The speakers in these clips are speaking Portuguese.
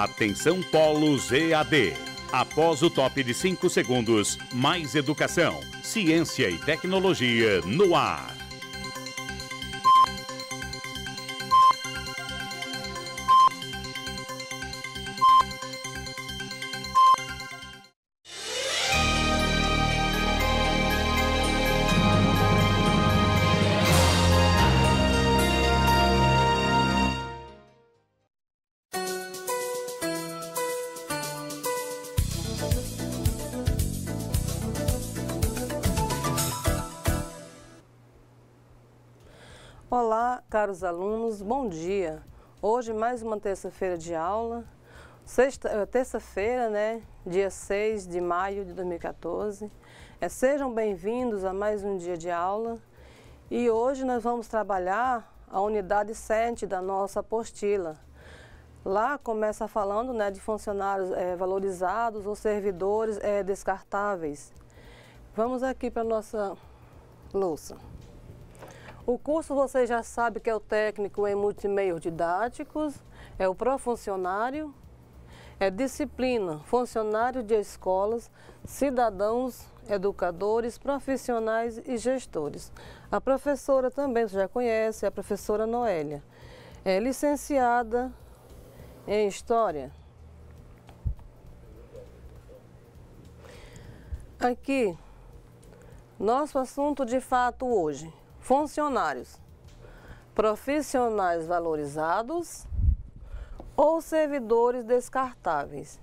Atenção Polos EAD. Após o top de 5 segundos, mais educação, ciência e tecnologia no ar. caros alunos, bom dia. Hoje mais uma terça-feira de aula, eh, terça-feira, né, dia 6 de maio de 2014. É, sejam bem-vindos a mais um dia de aula e hoje nós vamos trabalhar a unidade 7 da nossa apostila. Lá começa falando né, de funcionários é, valorizados ou servidores é, descartáveis. Vamos aqui para a nossa louça. O curso você já sabe que é o técnico em multimeios didáticos, é o pró-funcionário, é disciplina, funcionário de escolas, cidadãos, educadores, profissionais e gestores. A professora também, você já conhece, é a professora Noélia. É licenciada em História. Aqui, nosso assunto de fato hoje funcionários, profissionais valorizados ou servidores descartáveis.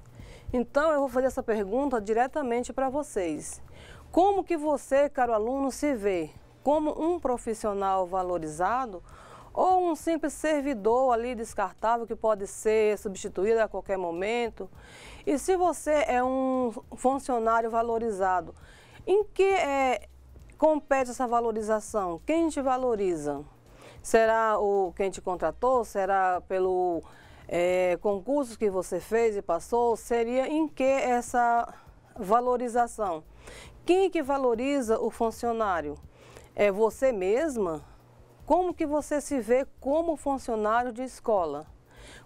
Então eu vou fazer essa pergunta diretamente para vocês. Como que você, caro aluno, se vê? Como um profissional valorizado ou um simples servidor ali descartável que pode ser substituído a qualquer momento. E se você é um funcionário valorizado, em que é, compete essa valorização? Quem te valoriza? Será o quem te contratou? Será pelo é, concurso que você fez e passou? Seria em que essa valorização? Quem que valoriza o funcionário? É você mesma? Como que você se vê como funcionário de escola?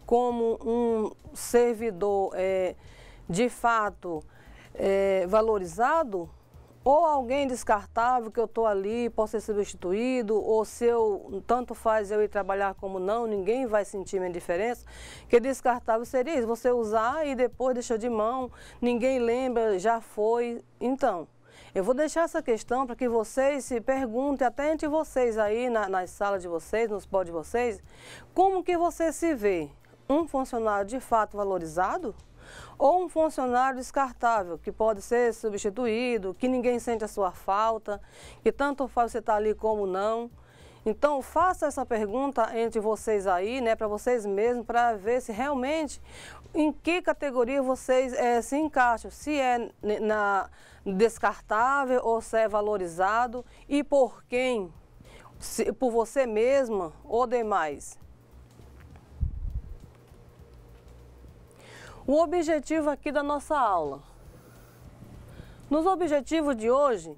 Como um servidor é, de fato é, valorizado? ou alguém descartável que eu estou ali, possa ser substituído, ou se eu, tanto faz eu ir trabalhar como não, ninguém vai sentir minha diferença, que descartável seria isso, você usar e depois deixou de mão, ninguém lembra, já foi, então... Eu vou deixar essa questão para que vocês se perguntem, até entre vocês aí, na, nas salas de vocês, nos pódios de vocês, como que você se vê um funcionário de fato valorizado ou um funcionário descartável, que pode ser substituído, que ninguém sente a sua falta, que tanto faz você estar tá ali como não. Então, faça essa pergunta entre vocês aí, né, para vocês mesmos, para ver se realmente em que categoria vocês é, se encaixam, se é na descartável ou se é valorizado e por quem, se, por você mesma ou demais. o objetivo aqui da nossa aula. Nos objetivos de hoje,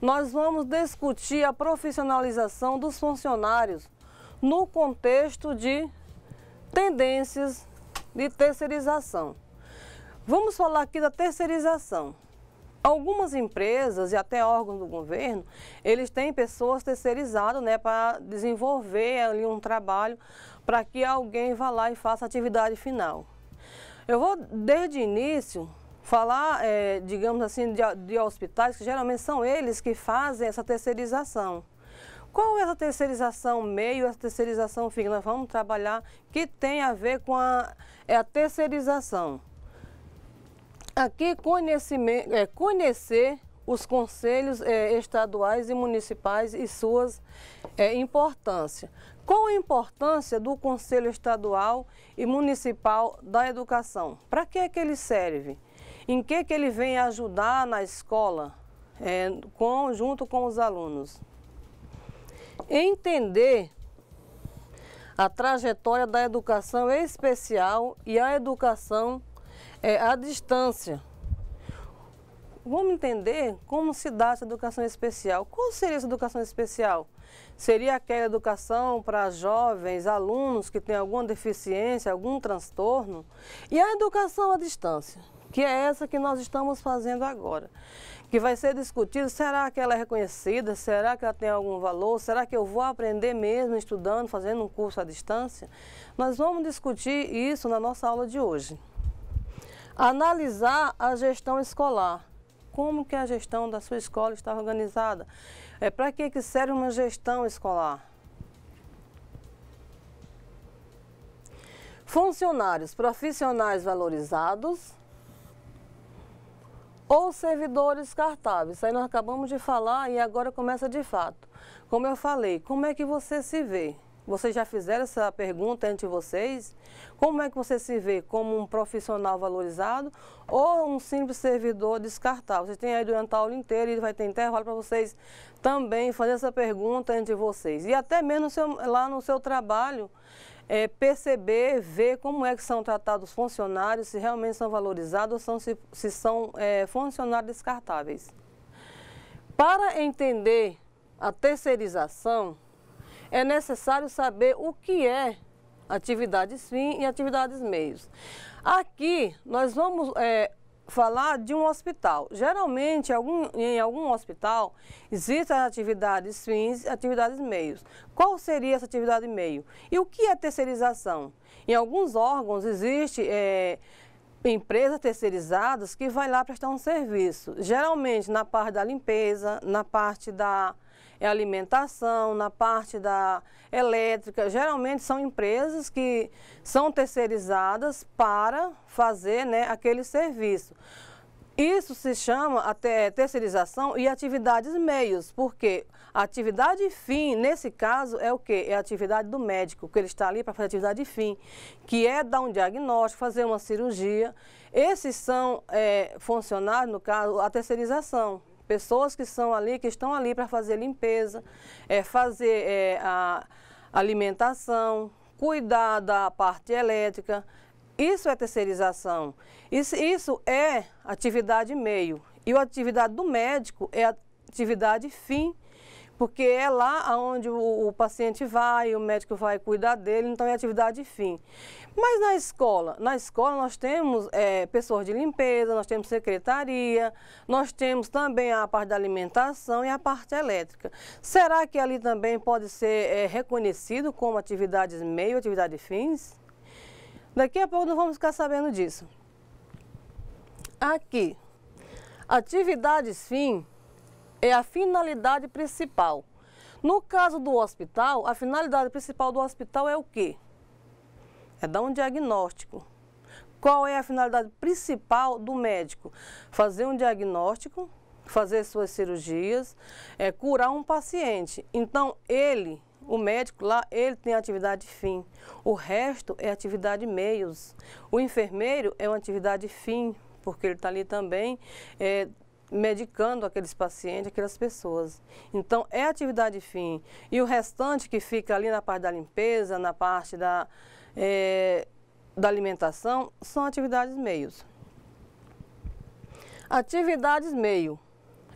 nós vamos discutir a profissionalização dos funcionários no contexto de tendências de terceirização. Vamos falar aqui da terceirização. Algumas empresas e até órgãos do governo, eles têm pessoas terceirizadas né, para desenvolver ali um trabalho para que alguém vá lá e faça a atividade final. Eu vou, desde o início, falar, é, digamos assim, de, de, hospitais, que geralmente são eles que fazem essa terceirização. Qual é essa terceirização meio, essa terceirização fim? Nós vamos trabalhar que tem a ver com a, é a terceirização. Aqui, conhecimento, é, conhecer os conselhos eh, estaduais e municipais e suas eh, importância. Qual a importância do Conselho Estadual e Municipal da Educação? Para que é que ele serve? Em que que ele vem ajudar na escola, é, com, junto com os alunos? Entender a trajetória da educação especial e a educação é, à distância. Vamos entender como se dá essa educação especial. Qual seria essa educação especial? seria aquela educação para jovens, alunos que têm alguma deficiência, algum transtorno, e a educação à distância, que é essa que nós estamos fazendo agora, que vai ser discutido, será que ela é reconhecida, será que ela tem algum valor, será que eu vou aprender mesmo estudando, fazendo um curso à distância? Nós vamos discutir isso na nossa aula de hoje. Analisar a gestão escolar, como que a gestão da sua escola está organizada, é para que, que serve uma gestão escolar? Funcionários profissionais valorizados ou servidores cartáveis. Isso aí nós acabamos de falar e agora começa de fato. Como eu falei, como é que você se vê? Vocês já fizeram essa pergunta entre vocês? Como é que você se vê? Como um profissional valorizado ou um simples servidor descartável? Vocês têm aí durante a aula inteira e vai ter intervalo para vocês também fazer essa pergunta entre vocês. E até mesmo lá no seu trabalho, é, perceber, ver como é que são tratados os funcionários, se realmente são valorizados ou são, se, se são é, funcionários descartáveis. Para entender a terceirização, é necessário saber o que é atividades fim e atividades meios. Aqui nós vamos é, falar de um hospital. Geralmente, algum, em algum hospital, existem atividades fins e atividades meios. Qual seria essa atividade meio? E o que é terceirização? Em alguns órgãos existe... É, empresas terceirizadas que vai lá prestar um serviço, geralmente na parte da limpeza, na parte da é alimentação, na parte da elétrica. Geralmente são empresas que são terceirizadas para fazer né, aquele serviço. Isso se chama até terceirização e atividades meios, porque a atividade fim, nesse caso, é o que? É a atividade do médico, que ele está ali para fazer a atividade fim, que é dar um diagnóstico, fazer uma cirurgia. Esses são é, funcionários, no caso, a terceirização pessoas que são ali, que estão ali para fazer limpeza, é, fazer é, a alimentação, cuidar da parte elétrica. Isso é terceirização. Isso, isso é atividade meio. E a atividade do médico é atividade fim porque é lá onde o, o, paciente vai, o médico vai cuidar dele, então é atividade fim. Mas na escola, na escola nós temos é, pessoas de limpeza, nós temos secretaria, nós temos também a parte da alimentação e a parte elétrica. Será que ali também pode ser é, reconhecido como atividades meio, atividade fins? Daqui a pouco nós vamos ficar sabendo disso. Aqui, atividades fim é a finalidade principal. No caso do hospital, a finalidade principal do hospital é o quê? É dar um diagnóstico. Qual é a finalidade principal do médico? Fazer um diagnóstico, fazer suas cirurgias, é, curar um paciente. Então, ele, o médico lá, ele tem atividade fim. O resto é atividade meios. O enfermeiro é uma atividade fim, porque ele está ali também é, medicando aqueles pacientes, aquelas pessoas. Então, é atividade fim. E o restante que fica ali na parte da limpeza, na parte da, é, da alimentação, são atividades meios. Atividades meio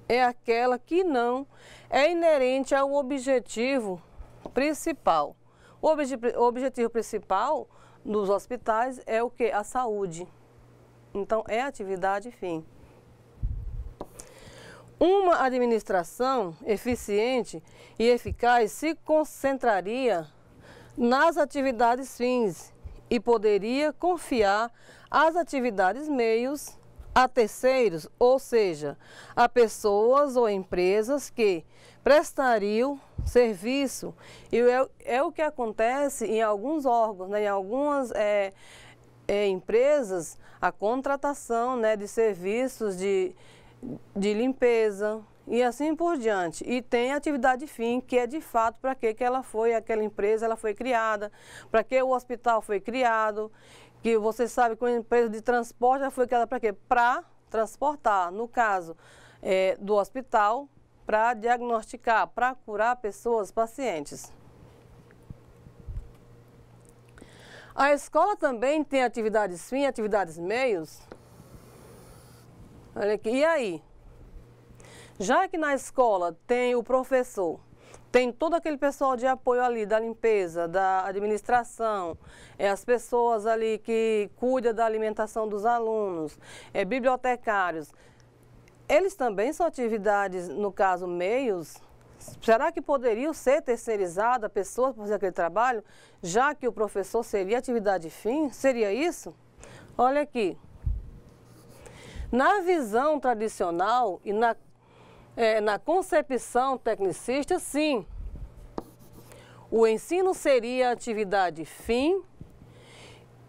é aquela que não é inerente ao objetivo principal. O, obje, o objetivo principal dos hospitais é o que? A saúde. Então, é atividade fim. Uma administração eficiente e eficaz se concentraria nas atividades fins e poderia confiar as atividades meios a terceiros, ou seja, a pessoas ou empresas que prestariam serviço. E é, é o que acontece em alguns órgãos, né, em algumas é, é, empresas, a contratação né, de serviços de de limpeza e assim por diante. E tem atividade fim, que é de fato para que, que ela foi, aquela empresa ela foi criada, para que o hospital foi criado, que você sabe que uma empresa de transporte ela foi criada para quê? Para transportar, no caso é, do hospital, para diagnosticar, para curar pessoas, pacientes. A escola também tem atividades fim, atividades meios, Olha aqui. E aí? Já que na escola tem o professor, tem todo aquele pessoal de apoio ali, da limpeza, da administração, é as pessoas ali que cuidam da alimentação dos alunos, é bibliotecários. Eles também são atividades, no caso, meios. Será que poderiam ser terceirizadas pessoas para fazer aquele trabalho, já que o professor seria atividade fim? Seria isso? Olha aqui. Na visão tradicional e na, é, na concepção tecnicista, sim. O ensino seria atividade fim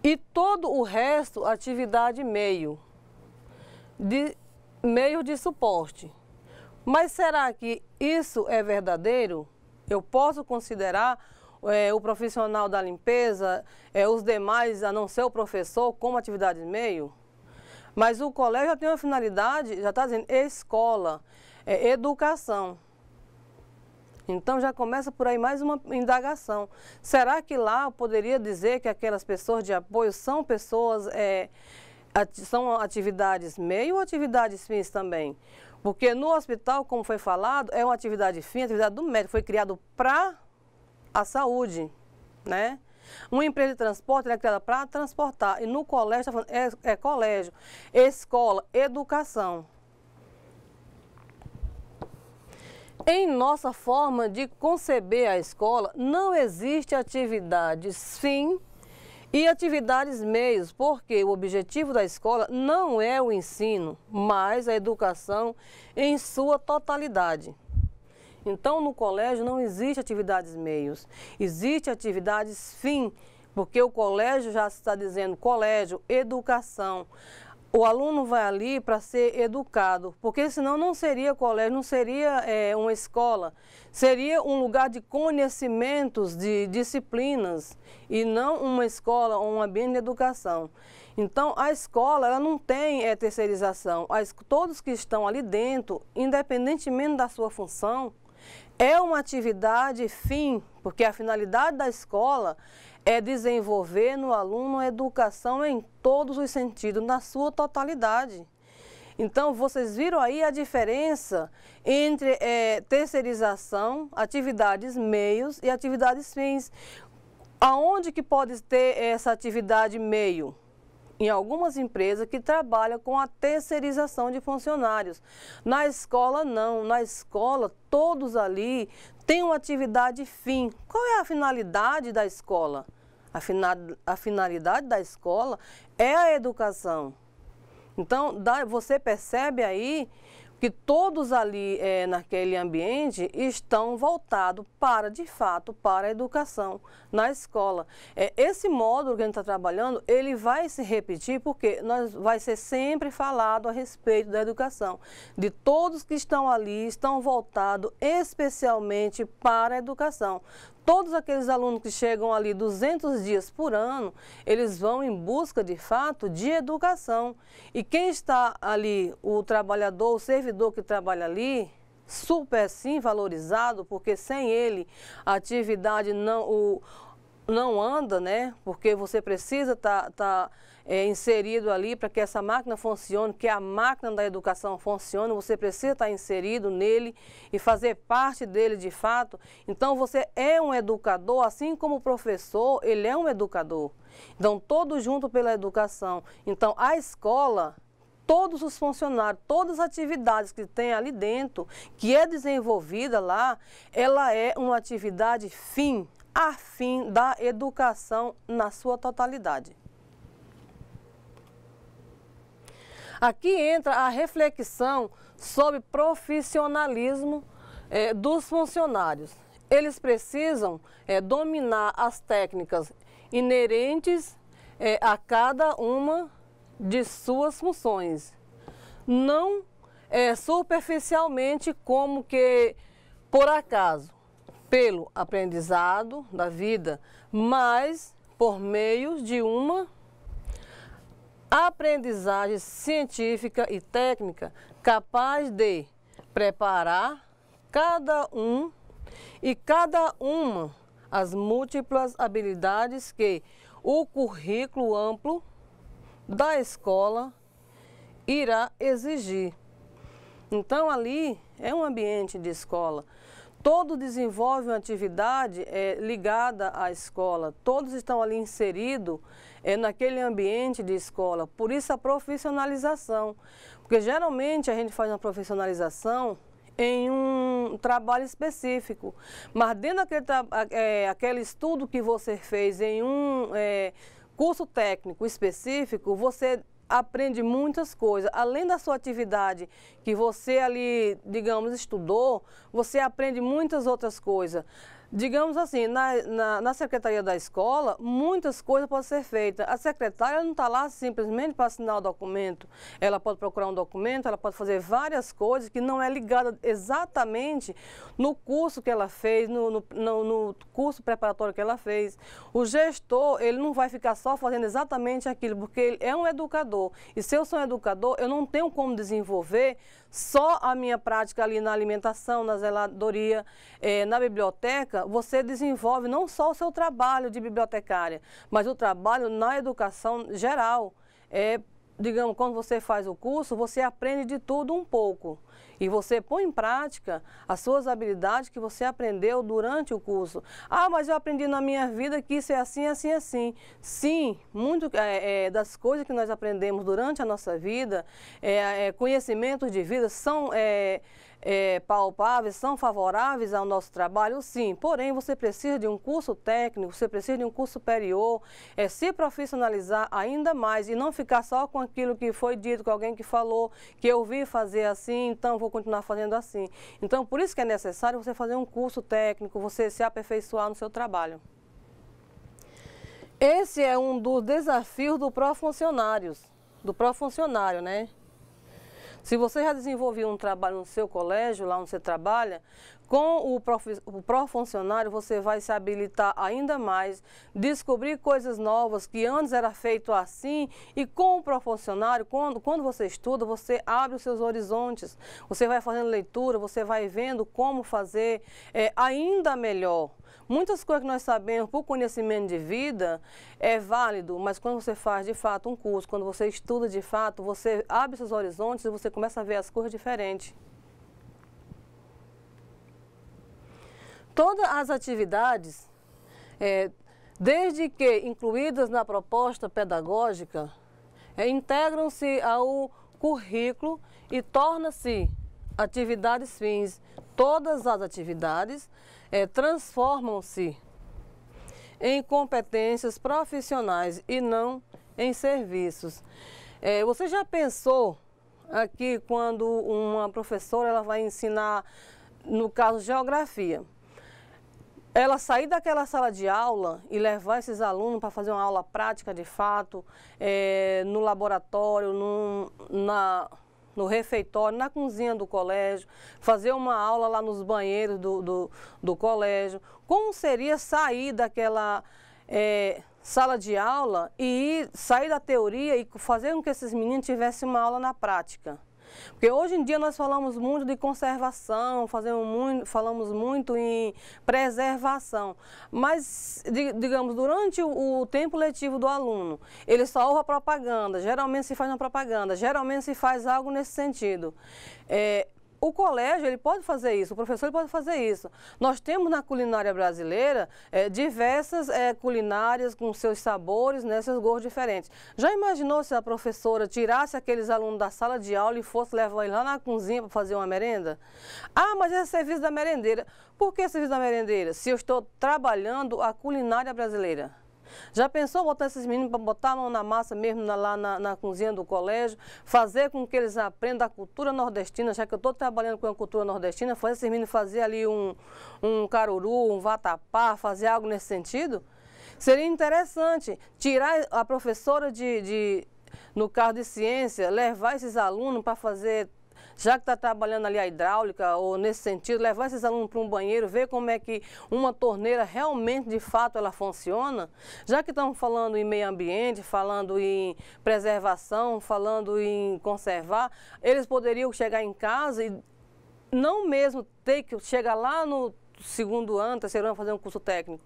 e todo o resto atividade meio, de, meio de suporte. Mas será que isso é verdadeiro? Eu posso considerar é, o profissional da limpeza, é, os demais, a não ser o professor, como atividade meio? Mas o colégio já tem uma finalidade, já está dizendo escola, é educação. Então já começa por aí mais uma indagação. Será que lá eu poderia dizer que aquelas pessoas de apoio são pessoas, é, ati são atividades meio ou atividades fins também? Porque no hospital, como foi falado, é uma atividade fim, atividade do médico, foi criado para a saúde, né? Uma empresa de transporte é criada para transportar. E no colégio, tá falando, é, é colégio, escola, educação. Em nossa forma de conceber a escola, não existe atividades fim e atividades meios, porque o objetivo da escola não é o ensino, mas a educação em sua totalidade. Então, no colégio não existe atividades meios, existe atividades fim, porque o colégio já está dizendo colégio, educação. O aluno vai ali para ser educado, porque senão não seria colégio, não seria é, uma escola, seria um lugar de conhecimentos, de disciplinas, e não uma escola ou um ambiente de educação. Então, a escola ela não tem é, terceirização. As, todos que estão ali dentro, independentemente da sua função, é uma atividade fim, porque a finalidade da escola é desenvolver no aluno a educação em todos os sentidos, na sua totalidade. Então, vocês viram aí a diferença entre é, terceirização, atividades meios e atividades fins. Aonde que pode ter essa atividade meio? em algumas empresas que trabalham com a terceirização de funcionários. Na escola, não. Na escola, todos ali têm uma atividade fim. Qual é a finalidade da escola? A, fina, a finalidade da escola é a educação. Então, dá, você percebe aí que todos ali é, naquele ambiente estão voltados para, de fato, para a educação na escola. É, esse módulo que a gente está trabalhando, ele vai se repetir porque nós, vai ser sempre falado a respeito da educação. De todos que estão ali, estão voltados especialmente para a educação todos aqueles alunos que chegam ali 200 dias por ano, eles vão em busca, de fato, de educação. E quem está ali, o trabalhador, o servidor que trabalha ali, super sim valorizado, porque sem ele a atividade não, o, não anda, né? Porque você precisa estar... Tá, tá é, inserido ali para que essa máquina funcione, que a máquina da educação funcione, você precisa estar inserido nele e fazer parte dele de fato. Então você é um educador, assim como o professor, ele é um educador. Então todos juntos pela educação. Então a escola todos os funcionários, todas as atividades que tem ali dentro, que é desenvolvida lá, ela é uma atividade fim, a fim da educação na sua totalidade. Aqui entra a reflexão sobre profissionalismo é, dos funcionários. Eles precisam é, dominar as técnicas inerentes é, a cada uma de suas funções. Não superficialmente como que por acaso, pelo aprendizado da vida, mas por meio de uma aprendizagem científica e técnica capaz de preparar cada um e cada uma as múltiplas habilidades que o currículo amplo da escola irá exigir. Então, ali é um ambiente de escola. Todo desenvolve uma atividade é, ligada à escola, todos estão ali inseridos é naquele ambiente de escola. Por isso a profissionalização. Porque geralmente a gente faz uma profissionalização em um trabalho específico. Mas dentro daquele é, aquele estudo que você fez em um é, curso técnico específico, você aprende muitas coisas. Além da sua atividade que você ali, digamos, estudou, você aprende muitas outras coisas digamos assim, na, na, na, secretaria da escola, muitas coisas podem ser feitas. A secretária não está lá simplesmente para assinar o documento. Ela pode procurar um documento, ela pode fazer várias coisas que não é ligada exatamente no curso que ela fez, no, no, no, curso preparatório que ela fez. O gestor, ele não vai ficar só fazendo exatamente aquilo, porque ele é um educador. E se eu sou um educador, eu não tenho como desenvolver só a minha prática ali na alimentação, na zeladoria, eh, na biblioteca, você desenvolve não só o seu trabalho de bibliotecária, mas o trabalho na educação geral. É, digamos, quando você faz o curso, você aprende de tudo um pouco. E você põe em prática as suas habilidades que você aprendeu durante o curso. Ah, mas eu aprendi na minha vida que isso é assim, assim, assim. Sim, muito é, é, das coisas que nós aprendemos durante a nossa vida, é, é conhecimentos de vida, são é, é, palpáveis, são favoráveis ao nosso trabalho? Sim, porém você precisa de um curso técnico, você precisa de um curso superior, é, se profissionalizar ainda mais e não ficar só com aquilo que foi dito, com alguém que falou, que eu vi fazer assim, então vou continuar fazendo assim. Então por isso que é necessário você fazer um curso técnico, você se aperfeiçoar no seu trabalho. Esse é um dos desafios do pró-funcionários, do pró-funcionário, né? Se você já desenvolveu um trabalho no seu colégio, lá onde você trabalha, com o, pró funcionário você vai se habilitar ainda mais, descobrir coisas novas que antes era feito assim e com o profuncionário, quando, quando você estuda, você abre os seus horizontes, você vai fazendo leitura, você vai vendo como fazer é, ainda melhor. Muitas coisas que nós sabemos por conhecimento de vida é válido, mas quando você faz de fato um curso, quando você estuda de fato, você abre seus horizontes e você começa a ver as coisas diferentes. Todas as atividades, é, desde que incluídas na proposta pedagógica, é, integram-se ao currículo e tornam-se atividades fins. Todas as atividades é, transformam-se em competências profissionais e não em serviços. É, você já pensou aqui quando uma professora ela vai ensinar, no caso geografia, ela sair daquela sala de aula e levar esses alunos para fazer uma aula prática de fato, é, no laboratório, num, na no refeitório, na cozinha do colégio, fazer uma aula lá nos banheiros do, do, do colégio. Como seria sair daquela é, sala de aula e ir, sair da teoria e fazer com que esses meninos tivessem uma aula na prática? Porque hoje em dia nós falamos muito de conservação, fazemos muito, falamos muito em preservação. Mas, digamos, durante o, tempo letivo do aluno, ele só ouve a propaganda, geralmente se faz uma propaganda, geralmente se faz algo nesse sentido. É, o colégio ele pode fazer isso, o professor ele pode fazer isso. Nós temos na culinária brasileira é, diversas é, culinárias com seus sabores, né, seus gostos diferentes. Já imaginou se a professora tirasse aqueles alunos da sala de aula e fosse levar ele lá na cozinha para fazer uma merenda? Ah, mas é serviço da merendeira. Por que serviço da merendeira? Se eu estou trabalhando a culinária brasileira. Já pensou botar esses meninos para botar a mão na massa mesmo na, lá na, na, cozinha do colégio, fazer com que eles aprendam a cultura nordestina, já que eu estou trabalhando com a cultura nordestina, fazer esses meninos fazer ali um, um caruru, um vatapá, fazer algo nesse sentido? Seria interessante tirar a professora de, de no carro de ciência, levar esses alunos para fazer já que está trabalhando ali a hidráulica ou nesse sentido, levar esses alunos para um banheiro, ver como é que uma torneira realmente, de fato, ela funciona. Já que estamos falando em meio ambiente, falando em preservação, falando em conservar, eles poderiam chegar em casa e não mesmo ter que chegar lá no segundo ano, terceiro ano, fazer um curso técnico.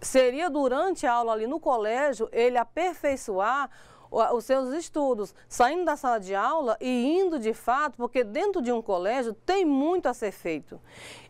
Seria durante a aula ali no colégio ele aperfeiçoar os seus estudos, saindo da sala de aula e indo de fato, porque dentro de um colégio tem muito a ser feito.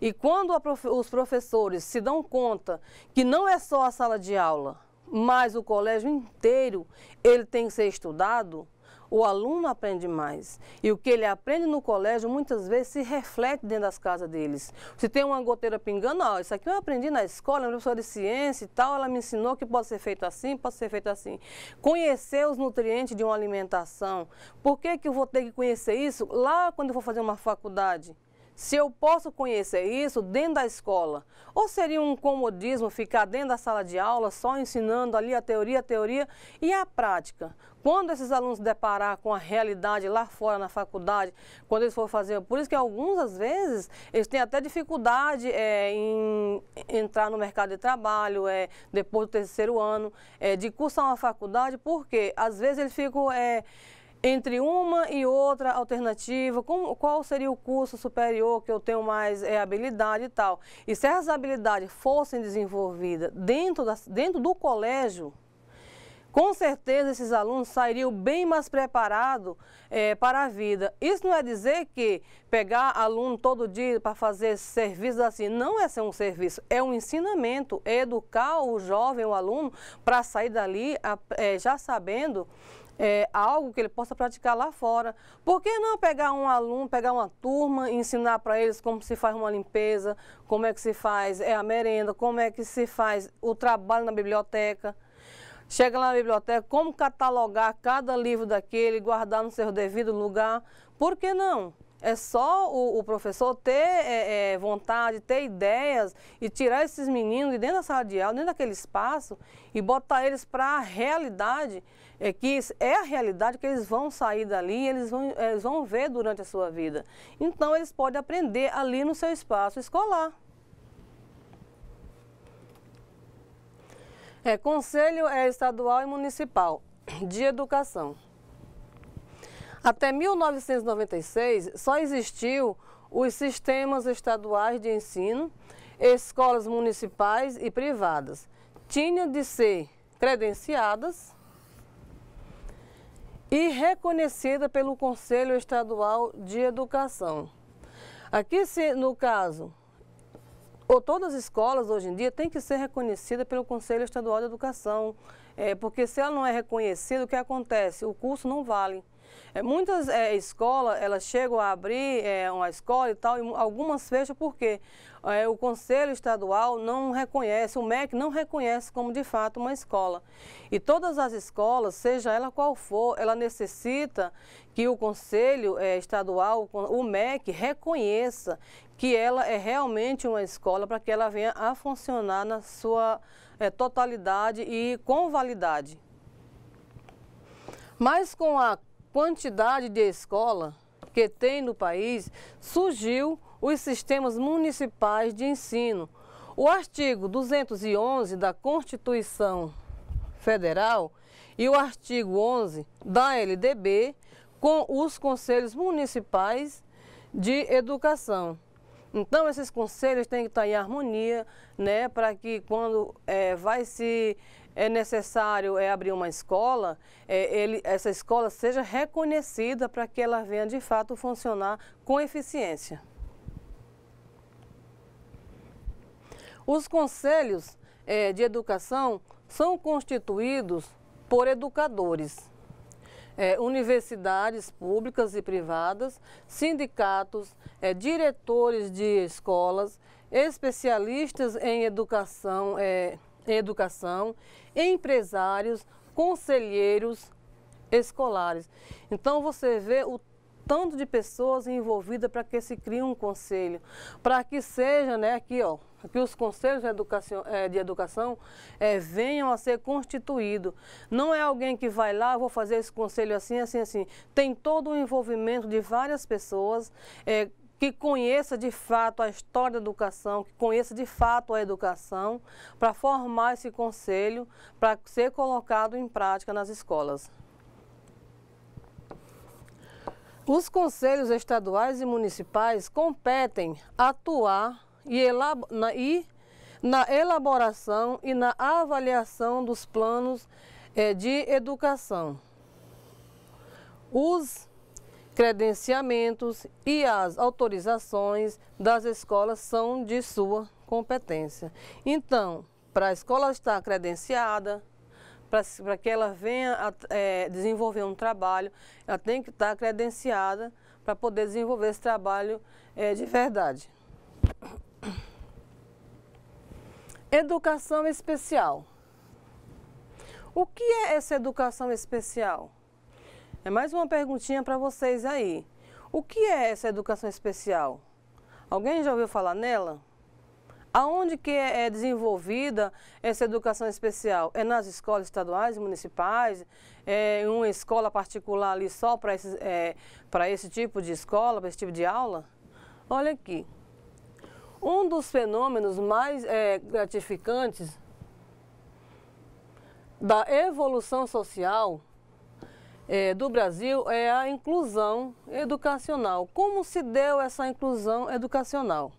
E quando prof... os professores se dão conta que não é só a sala de aula, mas o colégio inteiro, ele tem que ser estudado, o aluno aprende mais. E o que ele aprende no colégio muitas vezes se reflete dentro das casas deles. Se tem uma goteira pingando, ó, isso aqui eu aprendi na escola, uma professora é de ciência e tal, ela me ensinou que pode ser feito assim, pode ser feito assim. Conhecer os nutrientes de uma alimentação. Por que, que eu vou ter que conhecer isso lá quando eu for fazer uma faculdade? se eu posso conhecer isso dentro da escola? Ou seria um comodismo ficar dentro da sala de aula só ensinando ali a teoria, a teoria e a prática? Quando esses alunos se deparar com a realidade lá fora na faculdade, quando eles forem fazer, por isso que alguns às vezes eles têm até dificuldade é, em entrar no mercado de trabalho é, depois do terceiro ano é, de cursar uma faculdade, porque às vezes eles ficam é, entre uma e outra alternativa, como, qual seria o curso superior que eu tenho mais é, habilidade e tal. E se essas habilidades fossem desenvolvidas dentro, da, dentro do colégio, com certeza esses alunos sairiam bem mais preparados é, para a vida. Isso não é dizer que pegar aluno todo dia para fazer serviço assim, não é ser um serviço, é um ensinamento, é educar o jovem, o aluno, para sair dali é, já sabendo é, algo que ele possa praticar lá fora. Por que não pegar um aluno, pegar uma turma e ensinar para eles como se faz uma limpeza, como é que se faz é, a merenda, como é que se faz o trabalho na biblioteca? Chega lá na biblioteca, como catalogar cada livro daquele, guardar no seu devido lugar. Por que não? É só o, o professor ter é, é, vontade, ter ideias e tirar esses meninos de dentro da sala de aula, dentro daquele espaço e botar eles para a realidade é que é a realidade que eles vão sair dali, eles vão, eles eh, vão ver durante a sua vida. Então, eles podem aprender ali no seu espaço escolar. É, Conselho eh, Estadual e Municipal de Educação. Até 1996, só existiu os sistemas estaduais de ensino, escolas municipais e privadas. Tinham de ser credenciadas e reconhecida pelo Conselho Estadual de Educação. Aqui, se, no caso, ou todas as escolas hoje em dia têm que ser reconhecidas pelo Conselho Estadual de Educação, é, porque se ela não é reconhecida, o que acontece? O curso não vale. É, muitas é, escolas, elas chegam a abrir é, uma escola e tal, e algumas fecham porque é, o Conselho Estadual não reconhece, o MEC não reconhece como de fato uma escola. E todas as escolas, seja ela qual for, ela necessita que o Conselho é, Estadual, o MEC, reconheça que ela é realmente uma escola para que ela venha a funcionar na sua é, totalidade e com validade. Mas com a quantidade de escola que tem no país, surgiu os sistemas municipais de ensino. O artigo 211 da Constituição Federal e o artigo 11 da LDB com os conselhos municipais de educação. Então, esses conselhos têm que estar em harmonia, né, para que quando é, vai se é necessário é abrir uma escola, é, ele, essa escola seja reconhecida para que ela venha de fato funcionar com eficiência. Os conselhos é, de educação são constituídos por educadores, é, universidades públicas e privadas, sindicatos, é, diretores de escolas, especialistas em educação. É, educação, empresários, conselheiros escolares. Então você vê o tanto de pessoas envolvidas para que se crie um conselho, para que seja, né, aqui ó, que os conselhos de educação, é, de educação é, venham a ser constituídos. Não é alguém que vai lá, ah, vou fazer esse conselho assim, assim, assim. Tem todo o envolvimento de várias pessoas, é, que conheça de fato a história da educação, que conheça de fato a educação, para formar esse conselho, para ser colocado em prática nas escolas. Os conselhos estaduais e municipais competem atuar e, na, e na elaboração e na avaliação dos planos eh, de educação. Os credenciamentos e as autorizações das escolas são de sua competência. Então, para a escola estar credenciada, para que ela venha a, é, desenvolver um trabalho, ela tem que estar credenciada para poder desenvolver esse trabalho é, de verdade. Educação especial. O que é essa educação especial? É mais uma perguntinha para vocês aí. O que é essa educação especial? Alguém já ouviu falar nela? Aonde que é, é desenvolvida essa educação especial? É nas escolas estaduais e municipais? É em uma escola particular ali só para esse, é, esse tipo de escola, para esse tipo de aula? Olha aqui. Um dos fenômenos mais é, gratificantes da evolução social é, do Brasil é a inclusão educacional. Como se deu essa inclusão educacional?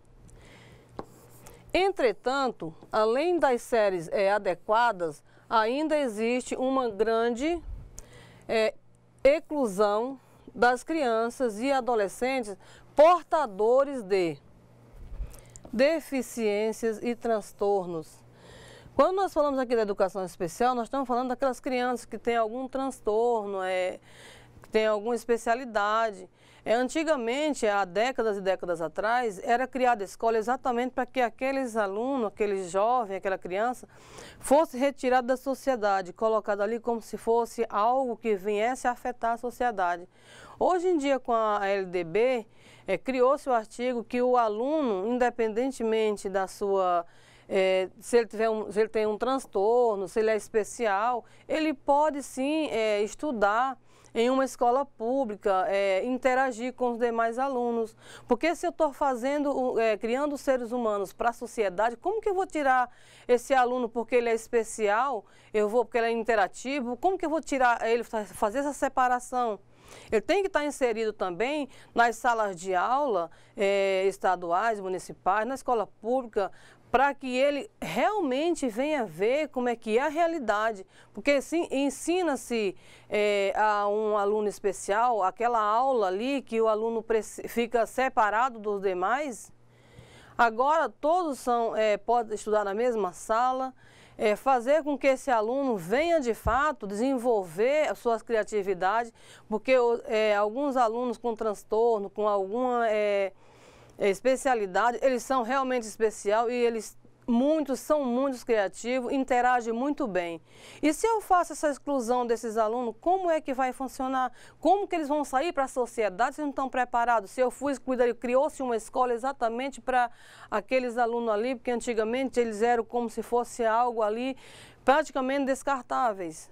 Entretanto, além das séries é, adequadas, ainda existe uma grande é, exclusão das crianças e adolescentes portadores de deficiências e transtornos quando nós falamos aqui da educação especial, nós estamos falando daquelas crianças que têm algum transtorno, é, que têm alguma especialidade. É, antigamente, há décadas e décadas atrás, era criada a escola exatamente para que aqueles alunos, aquele jovem, aquela criança, fosse retirado da sociedade, colocado ali como se fosse algo que viesse a afetar a sociedade. Hoje em dia, com a LDB, é, criou-se o artigo que o aluno, independentemente da sua é, se, ele tiver um, se ele tem um transtorno, se ele é especial, ele pode sim é, estudar em uma escola pública, é, interagir com os demais alunos. Porque se eu estou fazendo, é, criando seres humanos para a sociedade, como que eu vou tirar esse aluno porque ele é especial, eu vou porque ele é interativo, como que eu vou tirar ele, fazer essa separação? Ele tem que estar tá inserido também nas salas de aula é, estaduais, municipais, na escola pública, para que ele realmente venha ver como é que é a realidade. Porque assim, ensina-se é, a um aluno especial aquela aula ali que o aluno fica separado dos demais. Agora todos são, é, podem estudar na mesma sala, é, fazer com que esse aluno venha de fato desenvolver as suas criatividades, porque é, alguns alunos com transtorno, com alguma é, especialidade, eles são realmente especial e eles muitos são muitos criativos, interagem muito bem. E se eu faço essa exclusão desses alunos, como é que vai funcionar? Como que eles vão sair para a sociedade se não estão preparados? Se eu fui cuidar, criou-se uma escola exatamente para aqueles alunos ali, porque antigamente eles eram como se fosse algo ali praticamente descartáveis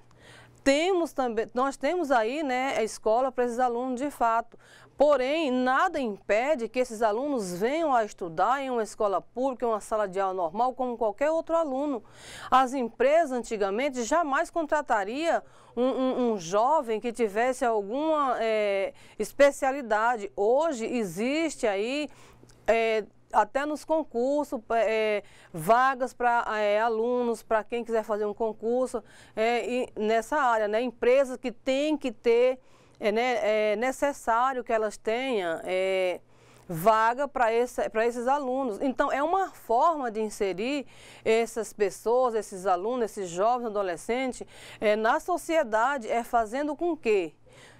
temos também, nós temos aí né, a escola para esses alunos de fato, Porém, nada impede que esses alunos venham a estudar em uma escola pública, em uma sala de aula normal, como qualquer outro aluno. As empresas antigamente jamais contrataria um, um, um jovem que tivesse alguma é, especialidade. Hoje existe aí. É, até nos concursos, é, vagas para é, alunos, para quem quiser fazer um concurso é, nessa área, né? Empresas que têm que ter é, né, é necessário que elas tenham é, vaga para esse, esses alunos. Então, é uma forma de inserir essas pessoas, esses alunos, esses jovens, adolescentes, é, na sociedade, é fazendo com que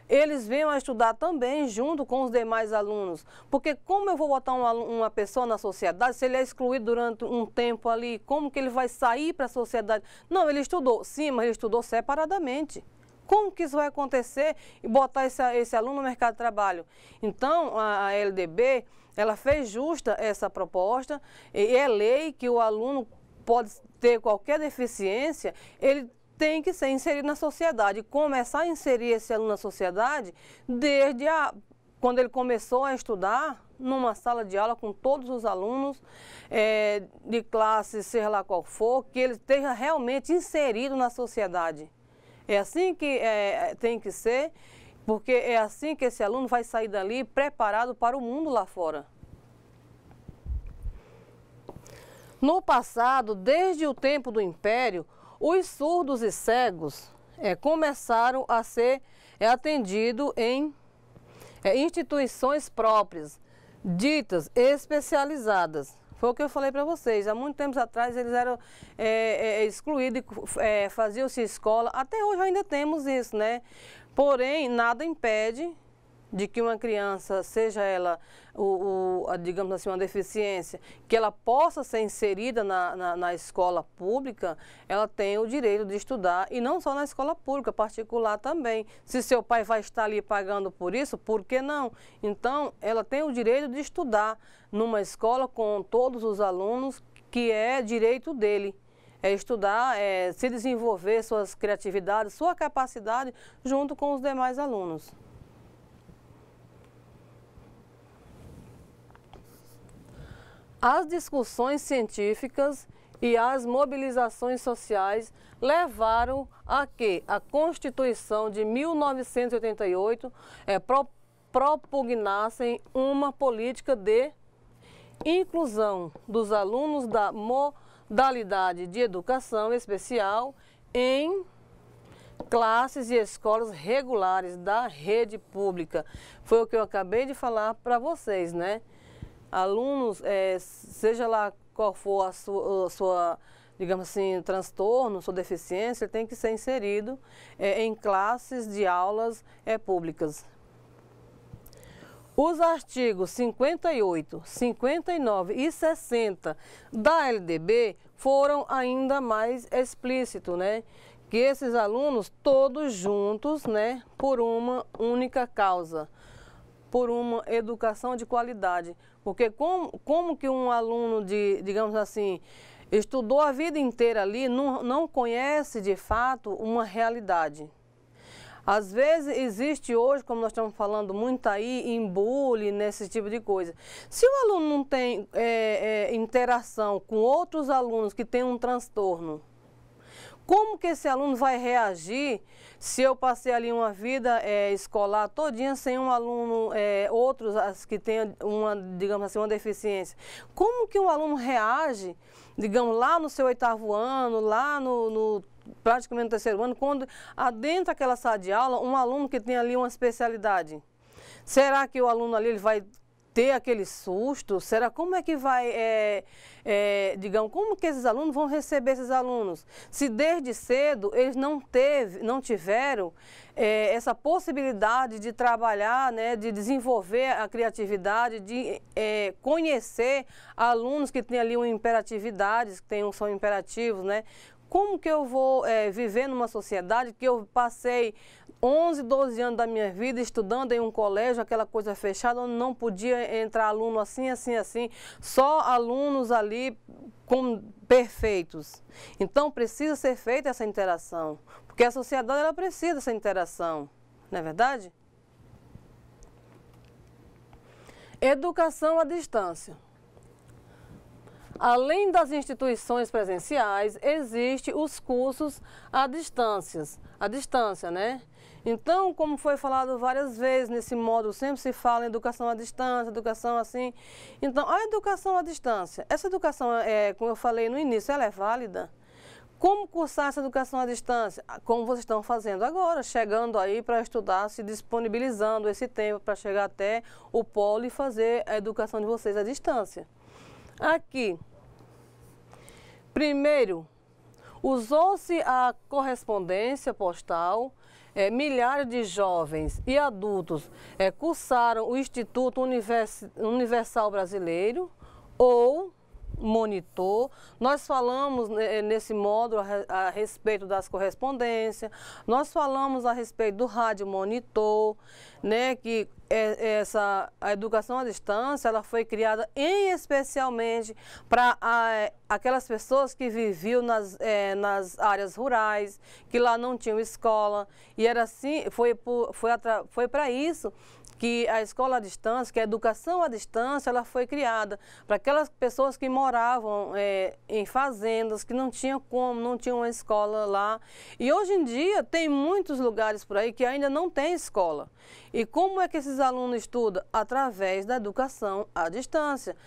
eles venham a estudar também junto com os demais alunos. Porque como eu vou botar uma, uma, pessoa na sociedade se ele é excluído durante um tempo ali? Como que ele vai sair para a sociedade? Não, ele estudou, sim, mas ele estudou separadamente. Como que isso vai acontecer e botar esse, esse aluno no mercado de trabalho? Então, a, a LDB, ela fez justa essa proposta e é lei que o aluno pode ter qualquer deficiência, ele tem que ser inserido na sociedade. Começar a inserir esse aluno na sociedade desde a, quando ele começou a estudar numa sala de aula com todos os alunos é, de classe, seja lá qual for, que ele esteja realmente inserido na sociedade. É assim que é, é, tem que ser, porque é assim que esse aluno vai sair dali preparado para o mundo lá fora. No passado, desde o tempo do Império, os surdos e cegos é, começaram a ser é, atendidos em é, instituições próprias, ditas especializadas. Foi o que eu falei para vocês. Há muito tempo atrás eles eram é, é, é excluídos, é, faziam-se escola. Até hoje ainda temos isso, né? Porém, nada impede de que uma criança, seja ela, o, o, a, digamos assim, uma deficiência, que ela possa ser inserida na, na, na, escola pública, ela tem o direito de estudar, e não só na escola pública, particular também. Se seu pai vai estar ali pagando por isso, por que não? Então, ela tem o direito de estudar numa escola com todos os alunos, que é direito dele. É estudar, é se desenvolver suas criatividades, sua capacidade junto com os demais alunos. As discussões científicas e as mobilizações sociais levaram a que a Constituição de 1988 é, eh, pro, propugnassem uma política de inclusão dos alunos da modalidade de educação especial em classes e escolas regulares da rede pública. Foi o que eu acabei de falar para vocês, né? alunos, é, seja lá qual for a sua, a sua, digamos assim, transtorno, sua deficiência, tem que ser inserido é, em classes de aulas é, públicas. Os artigos 58, 59 e 60 da LDB foram ainda mais explícitos, né? Que esses alunos, todos juntos, né, por uma única causa, por uma educação de qualidade. Porque como, como que um aluno de, digamos assim, estudou a vida inteira ali, não, não conhece de fato uma realidade. Às vezes existe hoje, como nós estamos falando muito aí, em bullying, nesse tipo de coisa. Se o aluno não tem é, é, interação com outros alunos que têm um transtorno, como que esse aluno vai reagir se eu passei ali uma vida é, escolar todinha sem um aluno, é, outros que tenham uma, digamos assim, uma deficiência? Como que um aluno reage, digamos, lá no seu oitavo ano, lá no, no praticamente no terceiro ano, quando adentra aquela sala de aula um aluno que tem ali uma especialidade? Será que o aluno ali ele vai ter aquele susto? Será como é que vai, é, é, digamos, como que esses alunos vão receber esses alunos? Se desde cedo eles não, teve, não tiveram é, essa possibilidade de trabalhar, né, de desenvolver a criatividade, de conhecer alunos que têm ali uma imperatividade, que têm um som imperativos, né? Como que eu vou é, viver numa sociedade que eu passei 11, 12 anos da minha vida estudando em um colégio, aquela coisa fechada, onde não podia entrar aluno assim, assim, assim, só alunos ali com perfeitos. Então precisa ser feita essa interação, porque a sociedade ela precisa dessa interação, não é verdade? Educação à distância. Além das instituições presenciais, existe os cursos à distância, à distância, né? Então, como foi falado várias vezes nesse módulo, sempre se fala em educação à distância, educação assim. Então, a educação à distância, essa educação, é, como eu falei no início, ela é válida? Como cursar essa educação à distância? Ah, como vocês estão fazendo agora, chegando aí para estudar, se disponibilizando esse tempo para chegar até o polo e fazer a educação de vocês à distância. Aqui, Primeiro, usou-se a correspondência postal. É, milhares de jovens e adultos é, cursaram o Instituto Univers Universal Brasileiro ou monitor. Nós falamos né, nesse módulo a respeito das correspondências, nós falamos a respeito do rádio monitor, né, que é, é essa a educação à distância ela foi criada em especialmente para é, aquelas pessoas que viviam nas, é, nas áreas rurais que lá não tinham escola e era assim foi por, foi foi para isso que a escola à distância, que a educação à distância, ela foi criada para aquelas pessoas que moravam é, em fazendas, que não tinham como, não tinham uma escola lá. E hoje em dia tem muitos lugares por aí que ainda não tem escola. E como é que esses alunos estudam? Através da educação à distância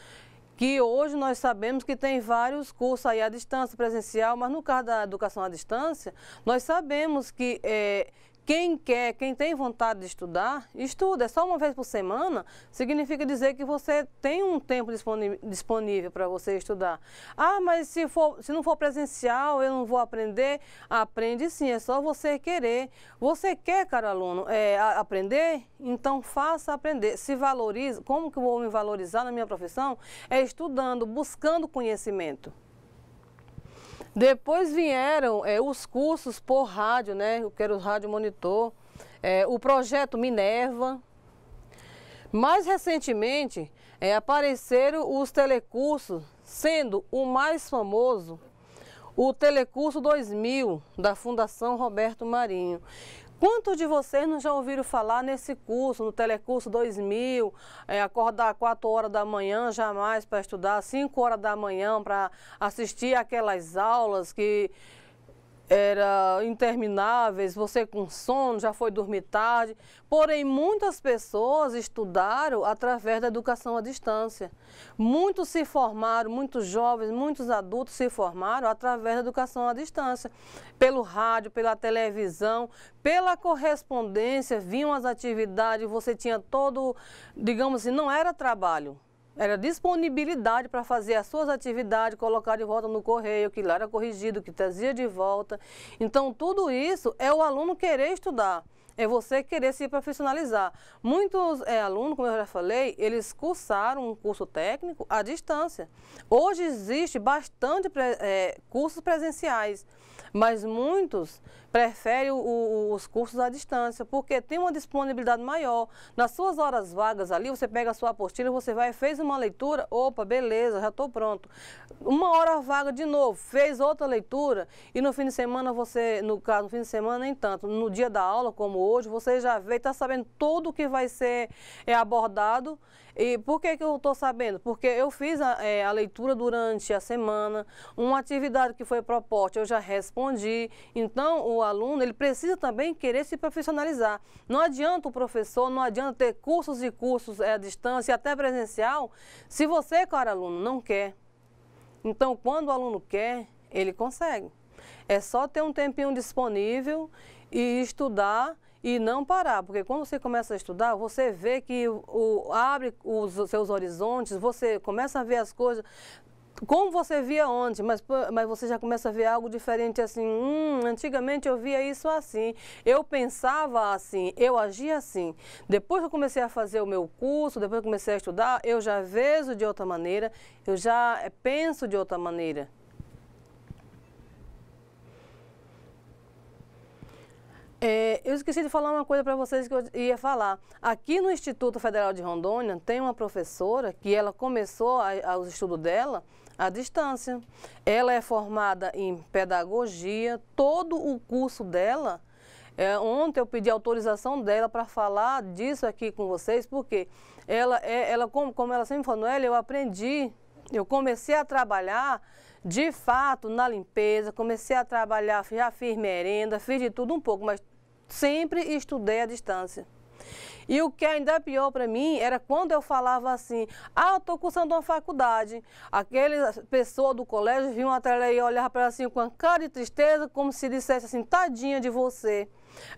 que hoje nós sabemos que tem vários cursos aí à distância, presencial, mas no caso da educação à distância, nós sabemos que é, quem quer, quem tem vontade de estudar, estuda. É só uma vez por semana, significa dizer que você tem um tempo disponível para você estudar. Ah, mas se, for, se não for presencial, eu não vou aprender. Aprende sim, é só você querer. Você quer, caro aluno, é, aprender? Então faça aprender. Se valorize. Como que eu vou me valorizar na minha profissão? É estudando, buscando conhecimento. Depois vieram é, os cursos por rádio, né? Eu quero o rádio monitor, é, o projeto Minerva. Mais recentemente é, apareceram os telecursos, sendo o mais famoso o Telecurso 2000 da Fundação Roberto Marinho. Quantos de vocês não já ouviram falar nesse curso, no Telecurso 2000, é, acordar 4 horas da manhã jamais para estudar, 5 horas da manhã para assistir aquelas aulas que era intermináveis, você com sono, já foi dormir tarde. Porém, muitas pessoas estudaram através da educação à distância. Muitos se formaram, muitos jovens, muitos adultos se formaram através da educação à distância. Pelo rádio, pela televisão, pela correspondência, vinham as atividades, você tinha todo, digamos assim, não era trabalho era disponibilidade para fazer as suas atividades, colocar de volta no correio, que lá era corrigido, que trazia de volta. Então, tudo isso é o aluno querer estudar, é você querer se profissionalizar. Muitos é, alunos, como eu já falei, eles cursaram um curso técnico à distância. Hoje existe bastante é, cursos presenciais, mas muitos prefere o, o, os cursos à distância, porque tem uma disponibilidade maior. Nas suas horas vagas ali, você pega a sua apostila, você vai, fez uma leitura, opa, beleza, já estou pronto. Uma hora vaga de novo, fez outra leitura e no fim de semana você, no caso, no fim de semana nem tanto, no dia da aula como hoje, você já vê, está sabendo tudo o que vai ser é, abordado. E por que, que eu estou sabendo? Porque eu fiz a, é, a leitura durante a semana, uma atividade que foi proposta, eu já respondi. Então, o aluno, ele precisa também querer se profissionalizar. Não adianta o professor, não adianta ter cursos e cursos eh, à distância, até presencial, se você, claro, aluno, não quer. Então, quando o aluno quer, ele consegue. É só ter um tempinho disponível e estudar e não parar, porque quando você começa a estudar, você vê que o, abre os seus horizontes, você começa a ver as coisas como você via ontem, mas, mas você já começa a ver algo diferente assim. Hum, antigamente eu via isso assim, eu pensava assim, eu agia assim. Depois que eu comecei a fazer o meu curso, depois que eu comecei a estudar, eu já vejo de outra maneira, eu já eh, penso de outra maneira. É, eu esqueci de falar uma coisa para vocês que eu ia falar. Aqui no Instituto Federal de Rondônia tem uma professora que ela começou a, a, os estudos dela à distância. Ela é formada em pedagogia, todo o curso dela. É, ontem eu pedi autorização dela para falar disso aqui com vocês, porque ela, é, ela como, como ela sempre falou, ela, eu aprendi, eu comecei a trabalhar de fato na limpeza, comecei a trabalhar, já fiz merenda, fiz de tudo um pouco, mas sempre estudei à distância. E o que é ainda pior para mim era quando eu falava assim: ah, eu estou cursando uma faculdade. Aquela pessoa do colégio vinha atrás e olhava para ela assim com uma cara de tristeza, como se dissesse assim: tadinha de você.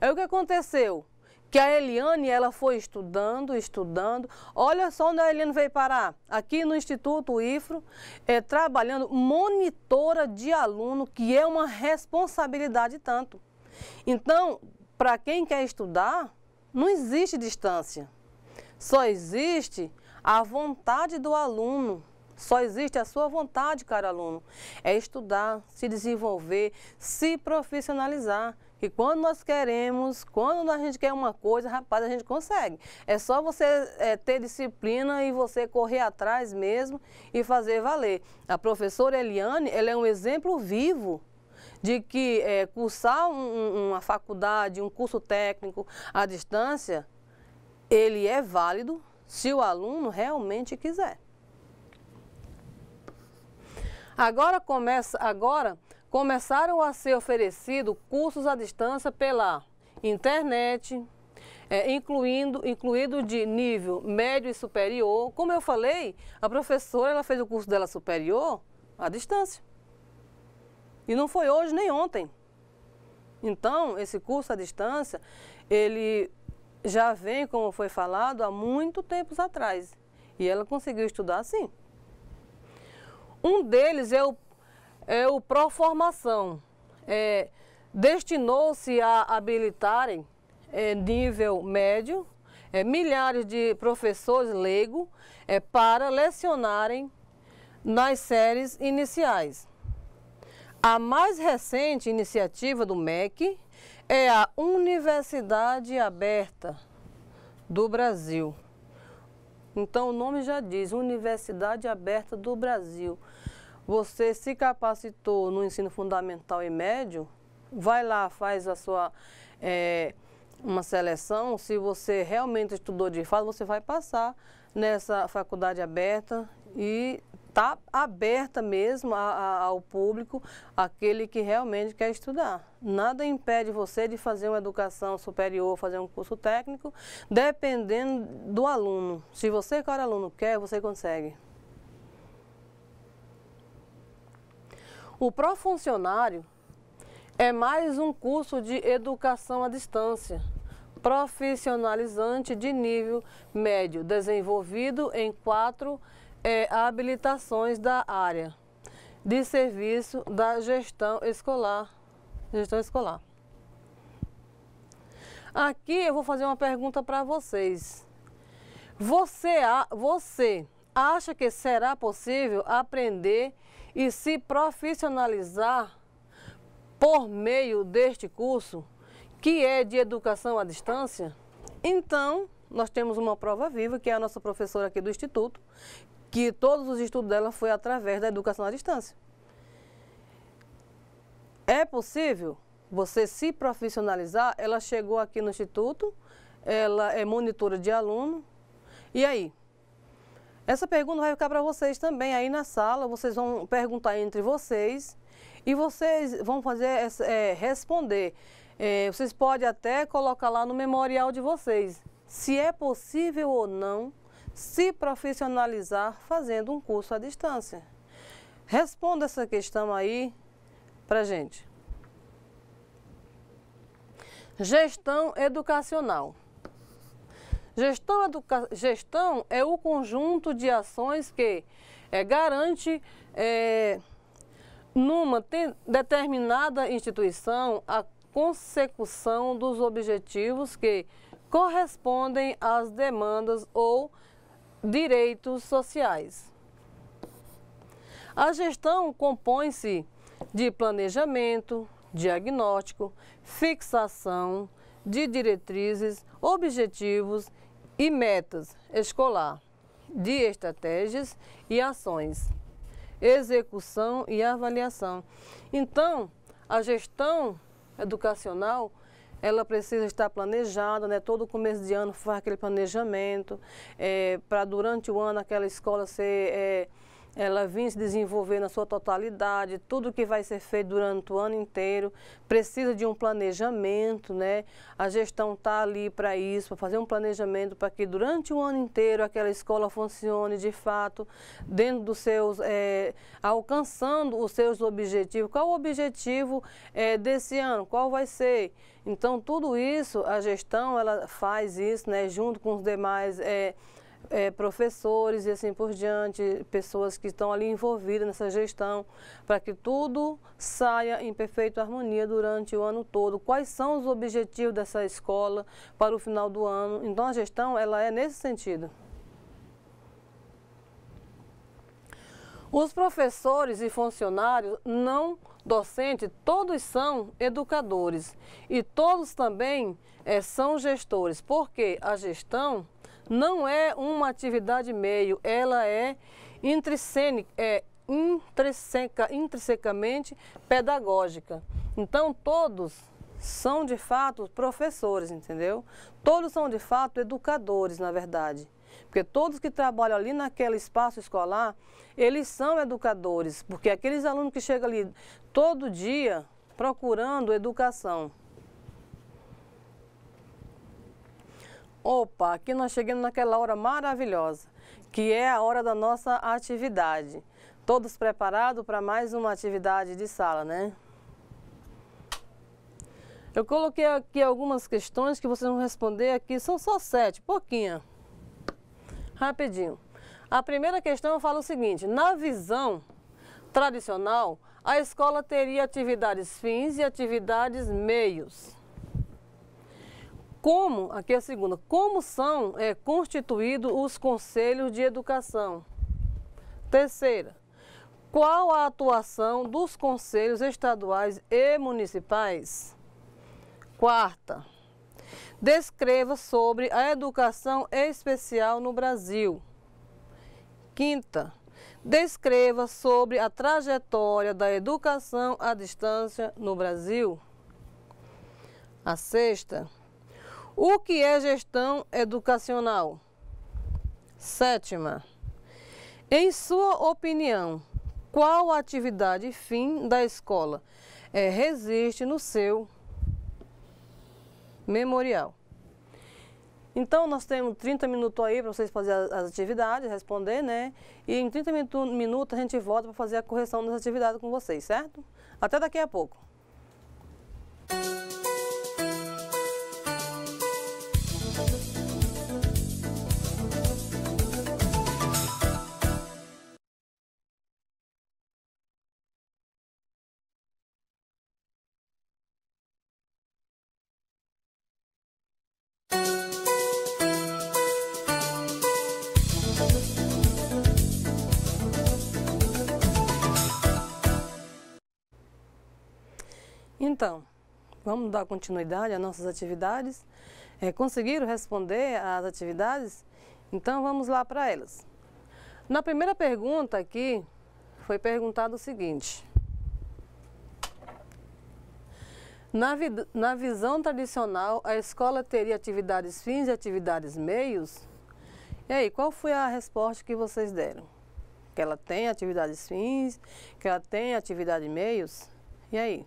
Aí o que aconteceu? que a Eliane ela foi estudando, estudando. Olha só onde a Eliane veio parar. Aqui no Instituto IFRO, é, trabalhando monitora de aluno, que é uma responsabilidade tanto. Então, para quem quer estudar, não existe distância. Só existe a vontade do aluno. Só existe a sua vontade, cara aluno. É estudar, se desenvolver, se profissionalizar. E quando nós queremos, quando a gente quer uma coisa, rapaz, a gente consegue. É só você é, ter disciplina e você correr atrás mesmo e fazer valer. A professora Eliane, ela é um exemplo vivo de que é, cursar um, uma faculdade, um curso técnico à distância, ele é válido se o aluno realmente quiser. Agora, começa, agora começaram a ser oferecidos cursos à distância pela internet, é, incluindo, incluído de nível médio e superior. Como eu falei, a professora ela fez o curso dela superior à distância. E não foi hoje nem ontem. Então, esse curso à distância, ele já vem, como foi falado, há muito tempos atrás. E ela conseguiu estudar sim. Um deles é o, é o Proformação. É, Destinou-se a habilitarem é, nível médio é, milhares de professores leigos é, para lecionarem nas séries iniciais. A mais recente iniciativa do MEC é a Universidade Aberta do Brasil. Então, o nome já diz, Universidade Aberta do Brasil. Você se capacitou no ensino fundamental e médio, vai lá, faz a sua é, uma seleção. Se você realmente estudou de fato, você vai passar nessa faculdade aberta e está aberta mesmo a, a, ao público, aquele que realmente quer estudar. Nada impede você de fazer uma educação superior, fazer um curso técnico, dependendo do aluno. Se você, cara aluno, quer, você consegue. O profuncionário é mais um curso de educação à distância, profissionalizante de nível médio, desenvolvido em quatro é, habilitações da área de serviço da gestão escolar. Gestão escolar. Aqui eu vou fazer uma pergunta para vocês. Você, você acha que será possível aprender e se profissionalizar por meio deste curso, que é de educação à distância? Então, nós temos uma prova viva, que é a nossa professora aqui do Instituto, que todos os estudos dela foi através da educação à distância. É possível você se profissionalizar? Ela chegou aqui no instituto, ela é monitora de aluno. E aí? Essa pergunta vai ficar para vocês também aí na sala. Vocês vão perguntar entre vocês e vocês vão fazer é, responder. É, vocês podem até colocar lá no memorial de vocês se é possível ou não se profissionalizar fazendo um curso à distância? Responda essa questão aí para gente. Gestão educacional. Gestão, educa... Gestão é o conjunto de ações que é, garante é, numa determinada instituição a consecução dos objetivos que correspondem às demandas ou direitos sociais. A gestão compõe-se de planejamento, diagnóstico, fixação de diretrizes, objetivos e metas escolar, de estratégias e ações, execução e avaliação. Então, a gestão educacional ela precisa estar planejada, né? todo começo de ano faz aquele planejamento, é, eh, para durante o ano aquela escola ser... É, ela vem se desenvolver na sua totalidade, tudo que vai ser feito durante o ano inteiro, precisa de um planejamento, né? A gestão está ali para isso, para fazer um planejamento para que durante o ano inteiro aquela escola funcione de fato, dentro dos seus, é, alcançando os seus objetivos. Qual o objetivo é, desse ano? Qual vai ser? Então, tudo isso, a gestão, ela faz isso, né, junto com os demais é, é, professores e assim por diante, pessoas que estão ali envolvidas nessa gestão, para que tudo saia em perfeita harmonia durante o ano todo. Quais são os objetivos dessa escola para o final do ano? Então a gestão ela é nesse sentido. Os professores e funcionários não docentes, todos são educadores e todos também é, são gestores, porque a gestão não é uma atividade meio, ela é intrínseca, é intrinseca, intrinsecamente pedagógica. Então todos são de fato professores, entendeu? Todos são de fato educadores, na verdade. Porque todos que trabalham ali naquele espaço escolar, eles são educadores, porque aqueles alunos que chegam ali todo dia procurando educação, Opa, aqui nós chegamos naquela hora maravilhosa, que é a hora da nossa atividade. Todos preparados para mais uma atividade de sala, né? Eu coloquei aqui algumas questões que vocês vão responder aqui, são só sete, pouquinha. Rapidinho. A primeira questão fala o seguinte, na visão tradicional, a escola teria atividades fins e atividades meios como, aqui é a segunda, como são é, constituídos os conselhos de educação? Terceira, qual a atuação dos conselhos estaduais e municipais? Quarta, descreva sobre a educação especial no Brasil. Quinta, descreva sobre a trajetória da educação à distância no Brasil. A sexta, o que é gestão educacional? Sétima. Em sua opinião, qual atividade fim da escola é, resiste no seu memorial? Então, nós temos 30 minutos aí para vocês fazerem as atividades, responder, né? E em 30 minutos a gente volta para fazer a correção das atividades com vocês, certo? Até daqui a pouco. Então, vamos dar continuidade às nossas atividades. É, conseguiram responder às atividades? Então vamos lá para elas. Na primeira pergunta aqui, foi perguntado o seguinte. Na, vi na visão tradicional, a escola teria atividades fins e atividades meios? E aí, qual foi a resposta que vocês deram? Que ela tem atividades fins, que ela tem atividade meios? E aí?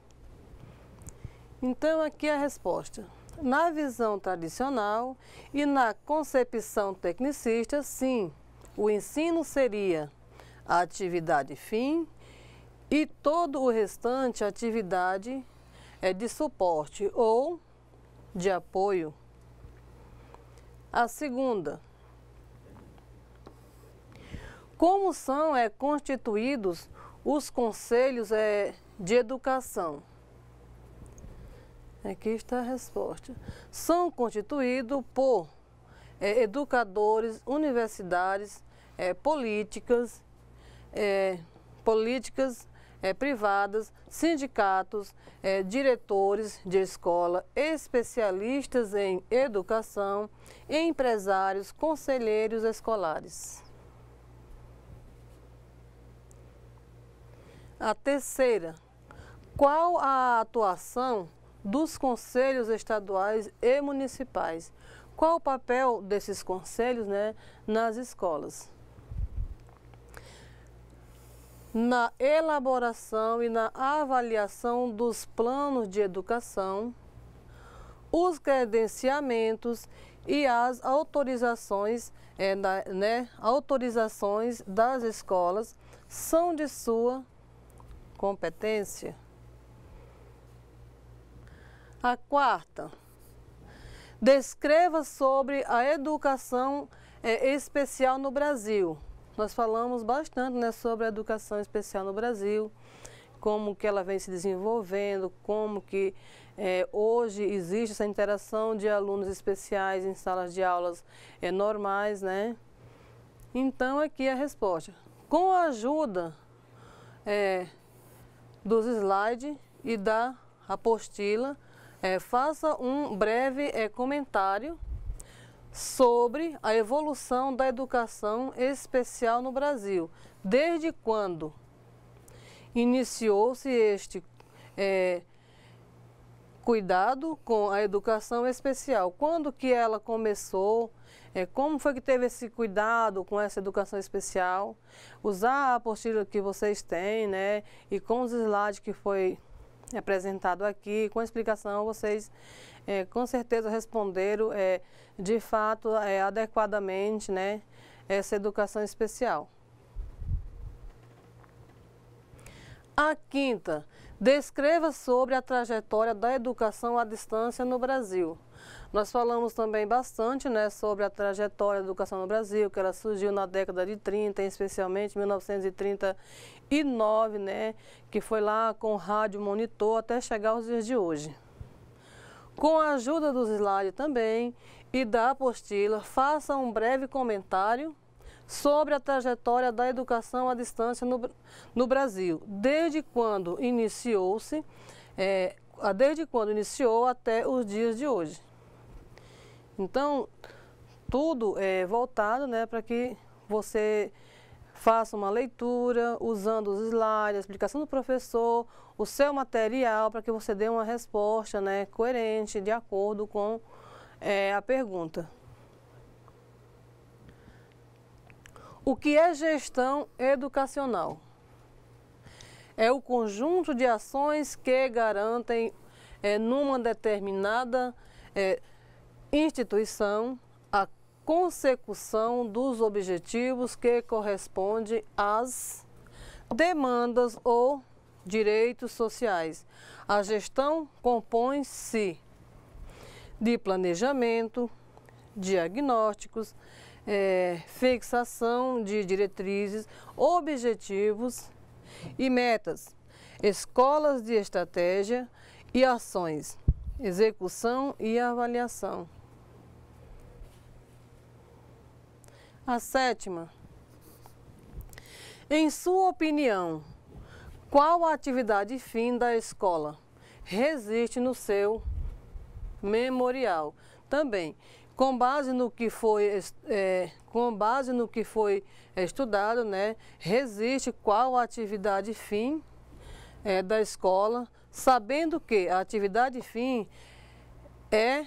Então, aqui é a resposta. Na visão tradicional e na concepção tecnicista, sim, o ensino seria a atividade fim e todo o restante atividade é de suporte ou de apoio. A segunda, como são é, constituídos os conselhos é, de educação? É, aqui está a resposta. São constituídos por é, educadores, universidades, é, políticas, é, políticas é, privadas, sindicatos, é, diretores de escola, especialistas em educação, empresários, conselheiros escolares. A terceira, qual a atuação dos conselhos estaduais e municipais. Qual o papel desses conselhos né, nas escolas? Na elaboração e na avaliação dos planos de educação, os credenciamentos e as autorizações, é, da, né, autorizações das escolas são de sua competência. A quarta, descreva sobre a educação é, especial no Brasil. Nós falamos bastante né, sobre a educação especial no Brasil, como que ela vem se desenvolvendo, como que é, hoje existe essa interação de alunos especiais em salas de aulas é, normais, né? Então aqui a resposta. Com a ajuda é, dos slides e da apostila, é, faça um breve é, comentário sobre a evolução da educação especial no Brasil. Desde quando iniciou-se este é, cuidado com a educação especial? Quando que ela começou? É, como foi que teve esse cuidado com essa educação especial? Usar a apostila que vocês têm, né? E com os slides que foi apresentado aqui, com explicação, vocês é, com certeza responderam é, de fato é, adequadamente né, essa educação especial. A quinta, descreva sobre a trajetória da educação à distância no Brasil. Nós falamos também bastante né, sobre a trajetória da educação no Brasil, que ela surgiu na década de 30, especialmente 1939, né, que foi lá com rádio monitor até chegar aos dias de hoje. Com a ajuda dos slides também e da apostila, faça um breve comentário sobre a trajetória da educação à distância no, no Brasil, desde quando iniciou-se, é, desde quando iniciou até os dias de hoje. Então, tudo é voltado né, para que você faça uma leitura usando os slides, a explicação do professor, o seu material, para que você dê uma resposta né, coerente, de acordo com é, a pergunta. O que é gestão educacional? É o conjunto de ações que garantem, é, numa determinada é, instituição a consecução dos objetivos que correspondem às demandas ou direitos sociais. A gestão compõe-se de planejamento, diagnósticos, é, fixação de diretrizes, objetivos e metas, escolas de estratégia e ações, execução e avaliação. A sétima. Em sua opinião, qual a atividade fim da escola? Resiste no seu memorial. Também, com base no que foi, é, com base no que foi estudado, né, resiste qual a atividade fim é, da escola, sabendo que a atividade fim é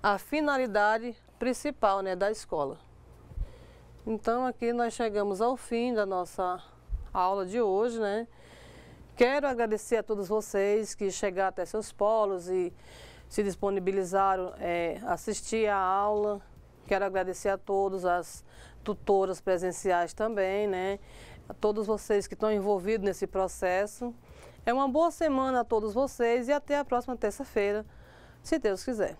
a finalidade principal né, da escola. Então aqui nós chegamos ao fim da nossa aula de hoje, né? Quero agradecer a todos vocês que chegaram até seus polos e se disponibilizaram é, assistir a aula. Quero agradecer a todos, as tutoras presenciais também, né? A todos vocês que estão envolvidos nesse processo. É uma boa semana a todos vocês e até a próxima terça-feira, se Deus quiser.